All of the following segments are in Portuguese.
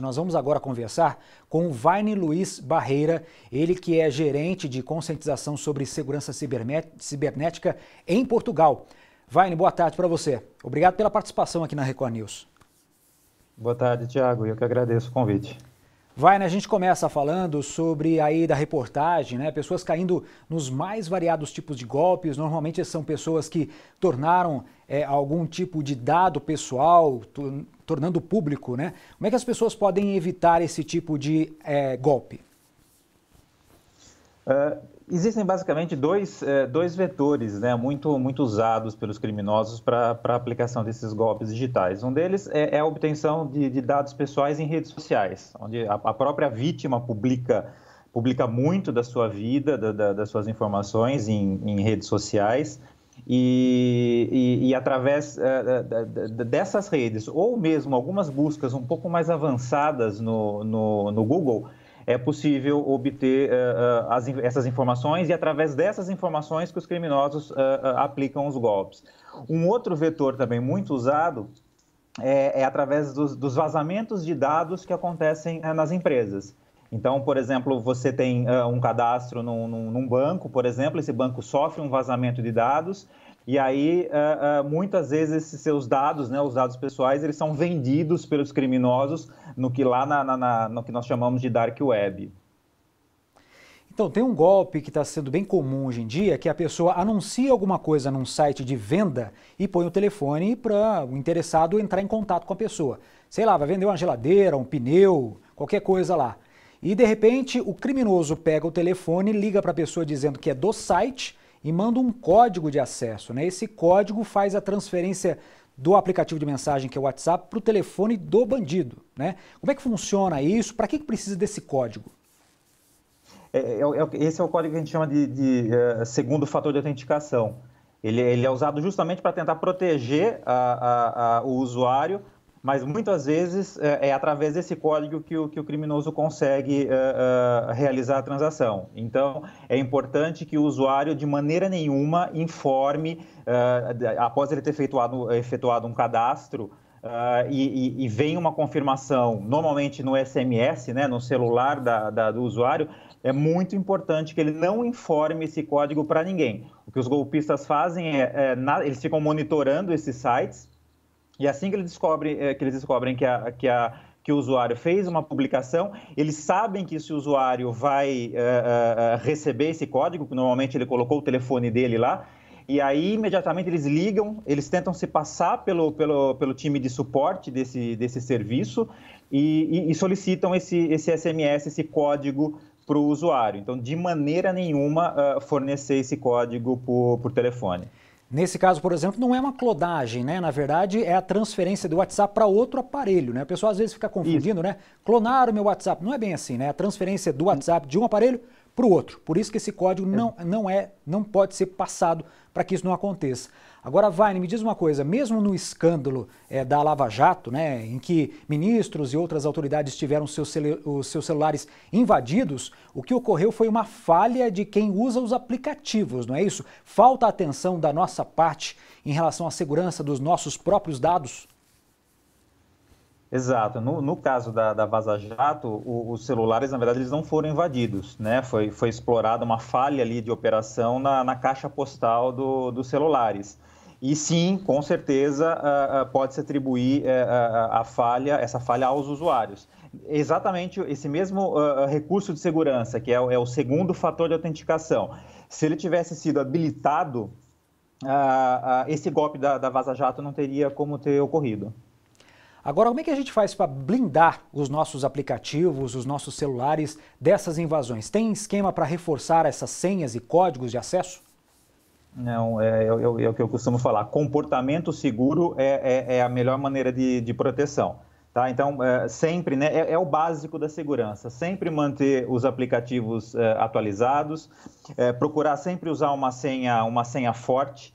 Nós vamos agora conversar com o Vaine Luiz Barreira, ele que é gerente de conscientização sobre segurança cibernética em Portugal. Vaine, boa tarde para você. Obrigado pela participação aqui na Record News. Boa tarde, Tiago. Eu que agradeço o convite. Vai, né? A gente começa falando sobre aí da reportagem, né? Pessoas caindo nos mais variados tipos de golpes. Normalmente são pessoas que tornaram é, algum tipo de dado pessoal, tornando público, né? Como é que as pessoas podem evitar esse tipo de é, golpe? É, existem basicamente dois, é, dois vetores né, muito, muito usados pelos criminosos para a aplicação desses golpes digitais. Um deles é, é, a obtenção de, de dados pessoais em redes sociais, onde a, a, própria vítima publica, publica muito da sua vida, da, da, das suas informações em, em redes sociais. E, e, e, através é, dessas redes, ou mesmo algumas buscas um pouco mais avançadas no, no, no Google, é possível obter uh, uh, as, essas informações e através dessas informações que os criminosos uh, aplicam os golpes. Um outro vetor também muito usado é, é através dos, dos, vazamentos de dados que acontecem nas empresas. Então, por exemplo, você tem um cadastro num, num, num banco, por exemplo, esse banco sofre um vazamento de dados e aí, ah, ah, muitas vezes, esses seus dados, né, os dados pessoais, eles são vendidos pelos criminosos no que lá na, na, na no que nós chamamos de dark web. Então, tem um golpe que está sendo bem comum hoje em dia, que a pessoa anuncia alguma coisa num site de venda e põe o telefone para o interessado entrar em contato com a pessoa. Sei lá, vai vender uma geladeira, um pneu, qualquer coisa lá. E de repente, o criminoso pega o telefone, liga para a pessoa dizendo que é do site e manda um código de acesso. Né? Esse código faz a transferência do aplicativo de mensagem, que é o WhatsApp, para o telefone do bandido. Né? Como é que funciona isso? Para que, que precisa desse código? É, é, é, é esse é o código que a gente chama de, de é, segundo fator de autenticação. Ele, é, ele, é usado justamente para tentar proteger a, a, a, o usuário mas muitas vezes é, é, através desse código que o, que o criminoso consegue é, é, realizar a transação. Então, é importante que o usuário, de maneira nenhuma, informe, após ele ter efetuado, efetuado um cadastro, e, e, e, vem uma confirmação, normalmente no SMS, né, no celular da, da, do usuário, é muito importante que ele não informe esse código para ninguém. O que os golpistas fazem é, é na, eles ficam monitorando esses sites, e assim que, é, que eles descobrem que a, que a que o usuário fez uma publicação, eles sabem que esse usuário vai eh, eh, receber esse código, que normalmente ele colocou o telefone dele lá, e aí imediatamente eles ligam, eles tentam se passar pelo, pelo, pelo time de suporte desse, desse serviço e, e, e solicitam esse, esse SMS, esse código para o usuário. Então, de maneira nenhuma, uh, fornecer esse código por, por telefone. Nesse caso, por exemplo, não é uma clonagem, né? Na verdade, é a transferência do WhatsApp para outro aparelho, né? O pessoal às vezes fica confundindo, Isso. né? o meu WhatsApp. Não é bem assim, né? A transferência do WhatsApp de um aparelho para o outro. Por isso que esse código não, não é, não pode ser passado para que isso não aconteça. Agora, Vine, me diz uma coisa, mesmo no escândalo é, da Lava Jato, né, em que ministros e outras autoridades tiveram seus os seus celulares invadidos, o que ocorreu foi uma falha de quem usa os aplicativos, não é isso? Falta atenção da nossa parte em relação à segurança dos nossos próprios dados? Exato. No, no caso da, da Vaza Jato, o, os celulares, na verdade, eles não foram invadidos, né? Foi, foi explorada uma falha ali de operação na, na caixa postal do, dos celulares. E sim, com certeza, ah, ah, pode-se atribuir eh, ah, a falha, essa falha aos usuários. Exatamente esse mesmo recurso de segurança, que é, é o segundo fator de autenticação. Se ele tivesse sido habilitado, esse golpe da Vaza Jato não teria como ter ocorrido. Agora, como é que a gente faz para blindar os nossos aplicativos, os nossos celulares dessas invasões? Tem esquema para reforçar essas senhas e códigos de acesso? Não, é, eu, é o que eu costumo falar. Comportamento seguro é, é, é a melhor maneira de, de proteção. Tá? Então, é, sempre, né, é, é, o básico da segurança, sempre manter os aplicativos atualizados, procurar sempre usar uma senha, uma senha forte,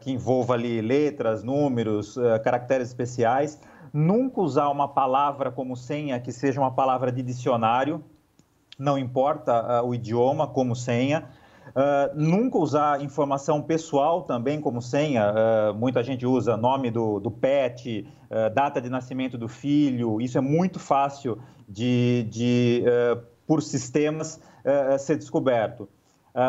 que envolva ali letras, números, caracteres especiais, nunca usar uma palavra como senha que seja uma palavra de dicionário, não importa uh, o idioma como senha. Uh, nunca usar informação pessoal também como senha. Uh, muita gente usa nome do, do pet, data de nascimento do filho. Isso é muito fácil de, de por sistemas ser descoberto.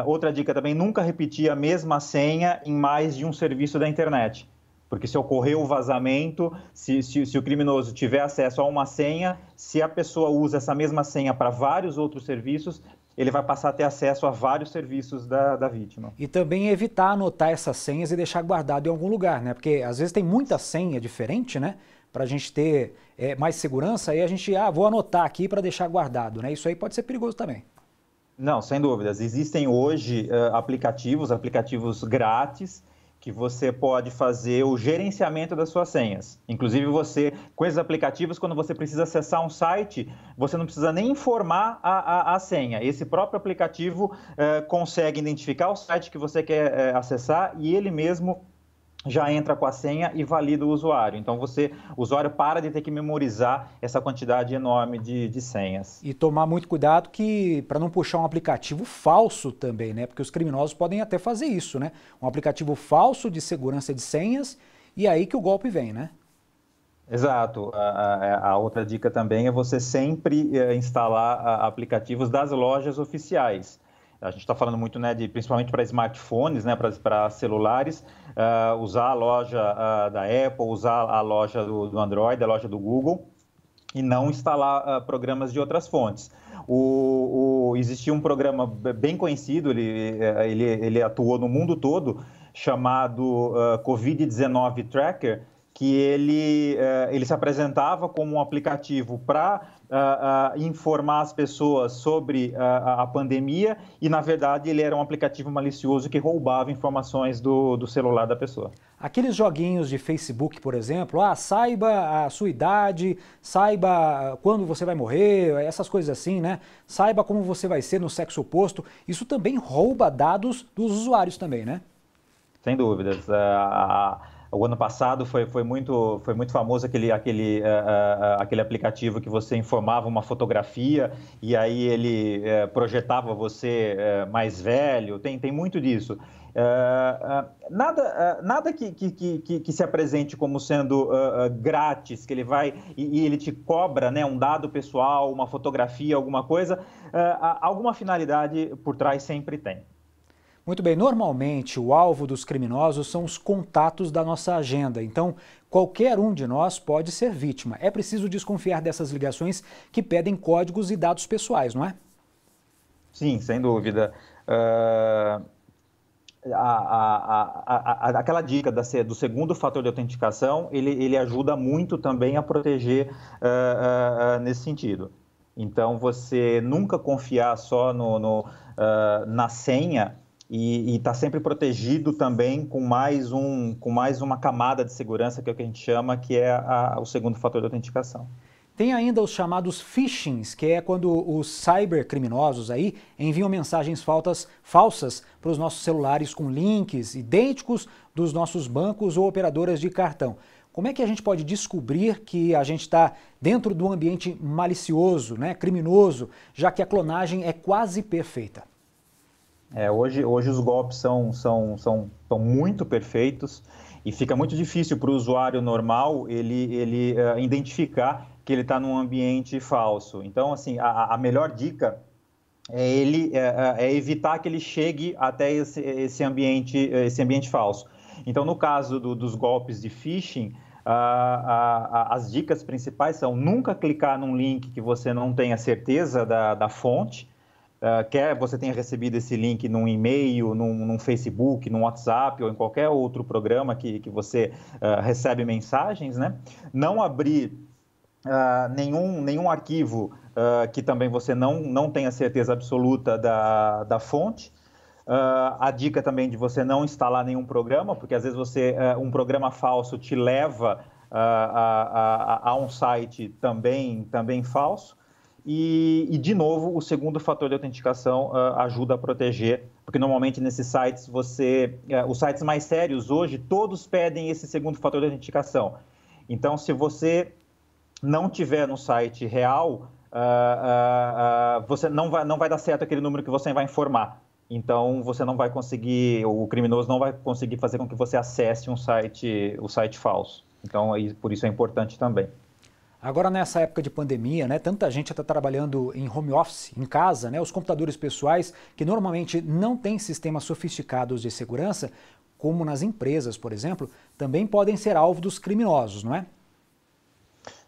outra dica também: nunca repetir a mesma senha em mais de um serviço da internet porque se ocorreu o vazamento, se, se, se, o criminoso tiver acesso a uma senha, se a pessoa usa essa mesma senha para vários outros serviços, ele vai passar a ter acesso a vários serviços da, da vítima. E também evitar anotar essas senhas e deixar guardado em algum lugar, né? Porque às vezes tem muita senha diferente, né? Para a gente ter é, mais segurança, aí a gente, ah, vou anotar aqui para deixar guardado, né? Isso aí pode ser perigoso também. Não, sem dúvidas. Existem hoje uh, aplicativos, aplicativos grátis, que você pode fazer o gerenciamento das suas senhas. Inclusive, você, com esses aplicativos, quando você precisa acessar um site, você não precisa nem informar a, a, a senha. Esse próprio aplicativo eh, consegue identificar o site que você quer eh, acessar e ele mesmo já entra com a senha e valida o usuário. Então você, o usuário para de ter que memorizar essa quantidade enorme de, de senhas. E tomar muito cuidado que para não puxar um aplicativo falso também, né? Porque os criminosos podem até fazer isso, né? Um aplicativo falso de segurança de senhas e aí que o golpe vem, né? Exato. A, a, é, outra dica também é você sempre eh, instalar ah, aplicativos das lojas oficiais a gente está falando muito, né, de, principalmente para smartphones, né, para celulares, uh, usar a loja uh, da Apple, usar a loja do, do, Android, a loja do Google, e não instalar uh, programas de outras fontes. O, o, existia um programa bem conhecido, ele, eh, ele, ele atuou no mundo todo, chamado Covid-19 Tracker, que ele, eh, ele se apresentava como um aplicativo para uh, ah, uh, ah, informar as pessoas sobre uh, a pandemia e, na verdade, ele era um aplicativo malicioso que roubava informações do, do celular da pessoa. Aqueles joguinhos de Facebook, por exemplo, ah, saiba a sua idade, saiba quando você vai morrer, essas coisas assim, né? Saiba como você vai ser no sexo oposto, isso também rouba dados dos usuários também, né? Sem dúvidas o ano passado foi, foi, muito, foi muito famoso aquele, aquele, uh, uh, aquele aplicativo que você informava uma fotografia e aí ele uh, projetava você mais velho, tem, tem muito disso. nada nada que, que, que, que, se apresente como sendo grátis, que ele vai e, e, ele te cobra né, um dado pessoal, uma fotografia, alguma coisa, alguma finalidade por trás sempre tem. Muito bem, normalmente o alvo dos criminosos são os contatos da nossa agenda. Então, qualquer um de nós pode ser vítima. É preciso desconfiar dessas ligações que pedem códigos e dados pessoais, não é? Sim, sem dúvida. Uh, a, a, a, aquela dica da, do segundo fator de autenticação, ele, ele ajuda muito também a proteger uh, uh, nesse sentido. Então, você nunca confiar só no, no na senha, e está sempre protegido também com mais, um, com mais uma camada de segurança, que é o que a gente chama, que é a, o segundo fator de autenticação. Tem ainda os chamados phishings, que é quando os cybercriminosos aí enviam mensagens faltas, falsas para os nossos celulares com links idênticos dos nossos bancos ou operadoras de cartão. Como é que a gente pode descobrir que a gente está dentro do ambiente malicioso, né, criminoso, já que a clonagem é quase perfeita? É, hoje, hoje os golpes são, são, são, são muito perfeitos e fica muito difícil para o usuário normal ele, ele uh, identificar que ele está num ambiente falso. Então, assim, a, a melhor dica é ele é, é, é, evitar que ele chegue até esse, esse, ambiente, esse ambiente falso. Então, no caso do, dos golpes de phishing, as dicas principais são nunca clicar num link que você não tenha certeza da, da fonte ah, quer você tenha recebido esse link num e-mail, num, num, Facebook, num WhatsApp ou em qualquer outro programa que, que você uh, recebe mensagens, né? Não abrir uh, nenhum, nenhum arquivo que também você não, não tenha certeza absoluta da, da fonte. a dica também de você não instalar nenhum programa, porque às vezes você eh, um programa falso te leva a, a, a, a um site também, também falso. E, e, de novo, o segundo fator de autenticação uh, ajuda a proteger, porque normalmente nesses sites você. Uh, os sites mais sérios hoje, todos pedem esse segundo fator de autenticação. Então, se você não tiver no site real, uh, você não vai, não vai dar certo aquele número que você vai informar. Então, você não vai conseguir, o criminoso não vai conseguir fazer com que você acesse um site, o um site falso. Então, aí, por isso é importante também. Agora nessa época de pandemia, né, tanta gente está trabalhando em home office, em casa, né, os computadores pessoais que normalmente não têm sistemas sofisticados de segurança, como nas empresas, por exemplo, também podem ser alvo dos criminosos, não é?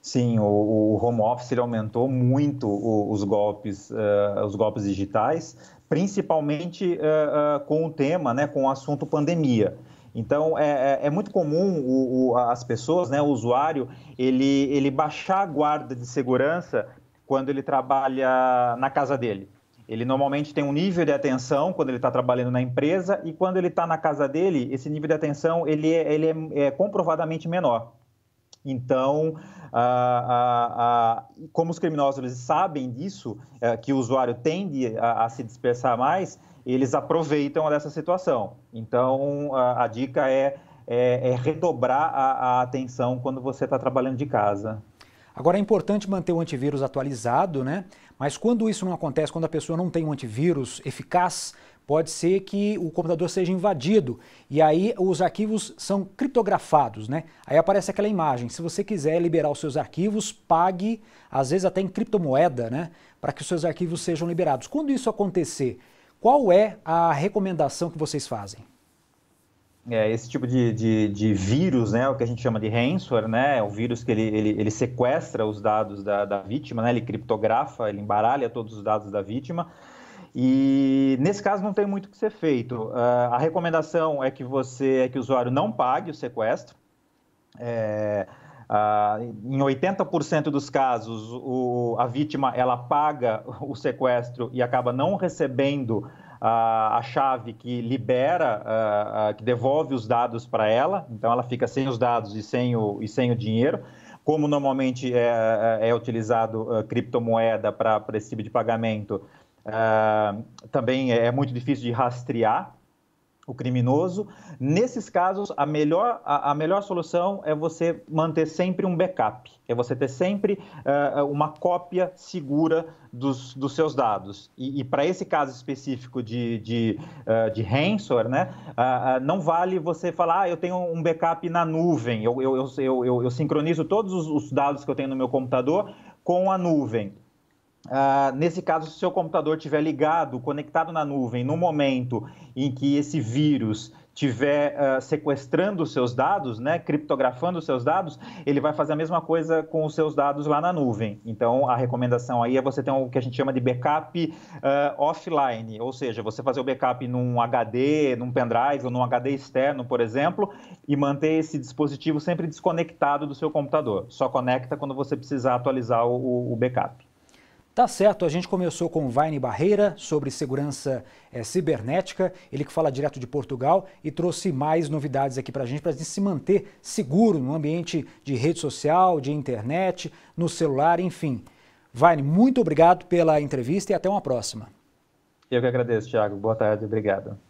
Sim, o, o home office aumentou muito os golpes, uh, os golpes digitais, principalmente uh, uh, com o tema, né, com o assunto pandemia. Então é, é, é, muito comum o, o, as pessoas, né, o usuário, ele, ele baixar a guarda de segurança quando ele trabalha na casa dele. Ele normalmente tem um nível de atenção quando ele está trabalhando na empresa e quando ele está na casa dele, esse nível de atenção ele, é, ele é, é comprovadamente menor. Então, como os criminosos eles sabem disso, é, que o usuário tende a, a, se dispersar mais, eles aproveitam dessa situação. Então, a, dica é, é, é redobrar a, a atenção quando você está trabalhando de casa. Agora é importante manter o antivírus atualizado, né? Mas quando isso não acontece, quando a pessoa não tem um antivírus eficaz, pode ser que o computador seja invadido e aí os arquivos são criptografados, né? Aí aparece aquela imagem. Se você quiser liberar os seus arquivos, pague, às vezes até em criptomoeda, né? Para que os seus arquivos sejam liberados. Quando isso acontecer, qual é a recomendação que vocês fazem? É, esse tipo de, de, de, vírus, né, o que a gente chama de ransomware, né, é um vírus que ele, ele, ele sequestra os dados da, da vítima, né, ele criptografa, ele embaralha todos os dados da vítima e nesse caso não tem muito o que ser feito. Uh, a recomendação é que você, é que o usuário não pague o sequestro. É, uh, em 80% dos casos, o, a vítima ela paga o sequestro e acaba não recebendo a, ah, a, chave que libera, que devolve os dados para ela, então ela fica sem os dados e sem o, e sem o dinheiro. Como normalmente é, é, é utilizado criptomoeda para esse tipo de pagamento, Uh, também é, é muito difícil de rastrear o criminoso. Nesses casos, a melhor, a, a, melhor solução é você manter sempre um backup, é você ter sempre uh, uma cópia segura dos, dos seus dados. E, e para esse caso específico de, de, uh, de ransomware, né, uh, não vale você falar, ah, eu tenho um backup na nuvem, eu, eu, eu, eu, eu sincronizo todos os, os dados que eu tenho no meu computador com a nuvem Uh, nesse caso, se o seu computador estiver ligado, conectado na nuvem, no momento em que esse vírus estiver uh, ah, sequestrando os seus dados, né, criptografando os seus dados, ele vai fazer a mesma coisa com os seus dados lá na nuvem. Então, a recomendação aí é você ter o que a gente chama de backup uh, offline, ou seja, você fazer o backup num HD, num pendrive ou num HD externo, por exemplo, e manter esse dispositivo sempre desconectado do seu computador. Só conecta quando você precisar atualizar o, o backup. Tá certo, a gente começou com o Vaine Barreira sobre segurança é, cibernética, ele que fala direto de Portugal e trouxe mais novidades aqui para a gente, para a gente se manter seguro no ambiente de rede social, de internet, no celular, enfim. Vaine, muito obrigado pela entrevista e até uma próxima. Eu que agradeço, Thiago. Boa tarde, obrigado.